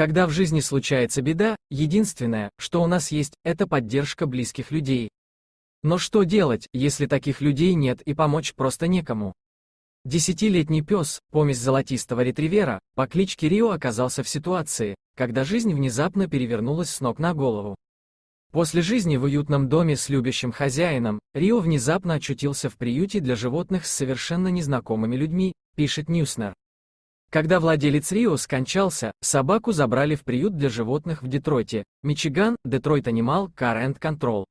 Когда в жизни случается беда, единственное, что у нас есть, это поддержка близких людей. Но что делать, если таких людей нет и помочь просто некому? Десятилетний пес, помесь золотистого ретривера, по кличке Рио оказался в ситуации, когда жизнь внезапно перевернулась с ног на голову. После жизни в уютном доме с любящим хозяином, Рио внезапно очутился в приюте для животных с совершенно незнакомыми людьми, пишет Ньюснер. Когда владелец Рио скончался, собаку забрали в приют для животных в Детройте, Мичиган, Детройт Анимал Car and Control.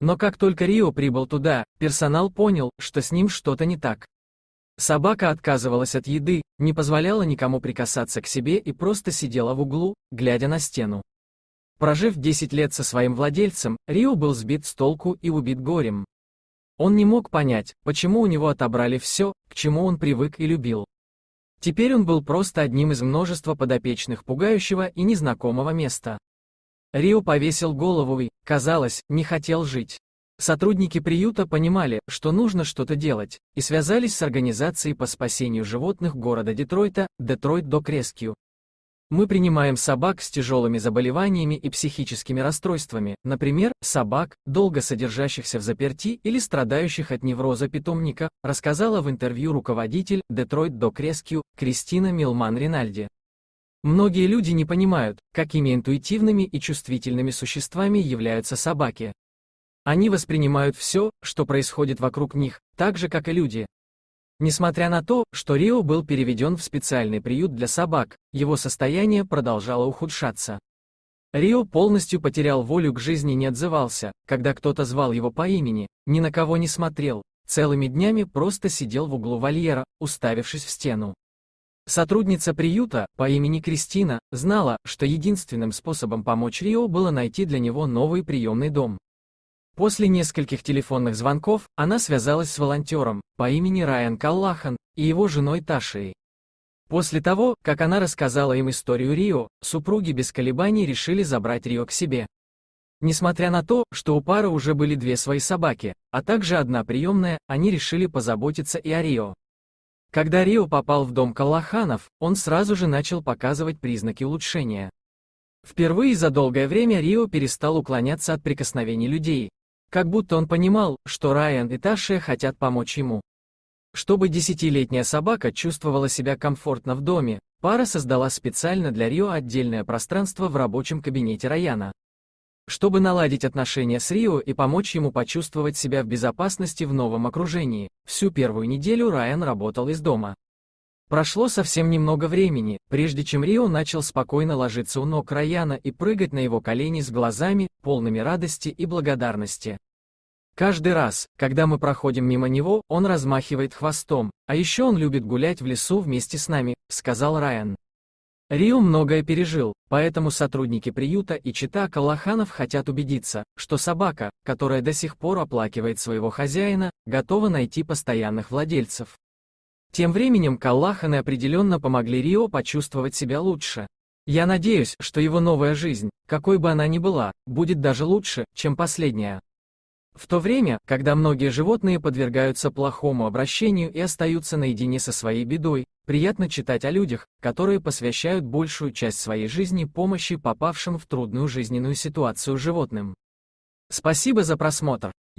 Но как только Рио прибыл туда, персонал понял, что с ним что-то не так. Собака отказывалась от еды, не позволяла никому прикасаться к себе и просто сидела в углу, глядя на стену. Прожив 10 лет со своим владельцем, Рио был сбит с толку и убит горем. Он не мог понять, почему у него отобрали все, к чему он привык и любил. Теперь он был просто одним из множества подопечных пугающего и незнакомого места. Рио повесил голову и, казалось, не хотел жить. Сотрудники приюта понимали, что нужно что-то делать, и связались с организацией по спасению животных города Детройта, Детройт Док Рескью, мы принимаем собак с тяжелыми заболеваниями и психическими расстройствами, например, собак, долго содержащихся в заперти или страдающих от невроза питомника, рассказала в интервью руководитель Detroit Dog Rescue Кристина Милман-Ринальди. Многие люди не понимают, какими интуитивными и чувствительными существами являются собаки. Они воспринимают все, что происходит вокруг них, так же, как и люди, Несмотря на то, что Рио был переведен в специальный приют для собак, его состояние продолжало ухудшаться. Рио полностью потерял волю к жизни и не отзывался, когда кто-то звал его по имени, ни на кого не смотрел, целыми днями просто сидел в углу вольера, уставившись в стену. Сотрудница приюта по имени Кристина знала, что единственным способом помочь Рио было найти для него новый приемный дом. После нескольких телефонных звонков она связалась с волонтером по имени Райан Каллахан и его женой Ташей. После того, как она рассказала им историю Рио, супруги без колебаний решили забрать Рио к себе. Несмотря на то, что у пары уже были две свои собаки, а также одна приемная, они решили позаботиться и о Рио. Когда Рио попал в дом Каллаханов, он сразу же начал показывать признаки улучшения. Впервые за долгое время Рио перестал уклоняться от прикосновений людей, как будто он понимал, что Райан и Таша хотят помочь ему. Чтобы десятилетняя собака чувствовала себя комфортно в доме, пара создала специально для Рио отдельное пространство в рабочем кабинете Райана. Чтобы наладить отношения с Рио и помочь ему почувствовать себя в безопасности в новом окружении, всю первую неделю Райан работал из дома. Прошло совсем немного времени, прежде чем Рио начал спокойно ложиться у ног Раяна и прыгать на его колени с глазами, полными радости и благодарности. Каждый раз, когда мы проходим мимо него, он размахивает хвостом, а еще он любит гулять в лесу вместе с нами, сказал Райан. Рио многое пережил, поэтому сотрудники приюта и чита Калаханов хотят убедиться, что собака, которая до сих пор оплакивает своего хозяина, готова найти постоянных владельцев. Тем временем Каллаханы определенно помогли Рио почувствовать себя лучше. Я надеюсь, что его новая жизнь, какой бы она ни была, будет даже лучше, чем последняя. В то время, когда многие животные подвергаются плохому обращению и остаются наедине со своей бедой, приятно читать о людях, которые посвящают большую часть своей жизни помощи попавшим в трудную жизненную ситуацию животным. Спасибо за просмотр.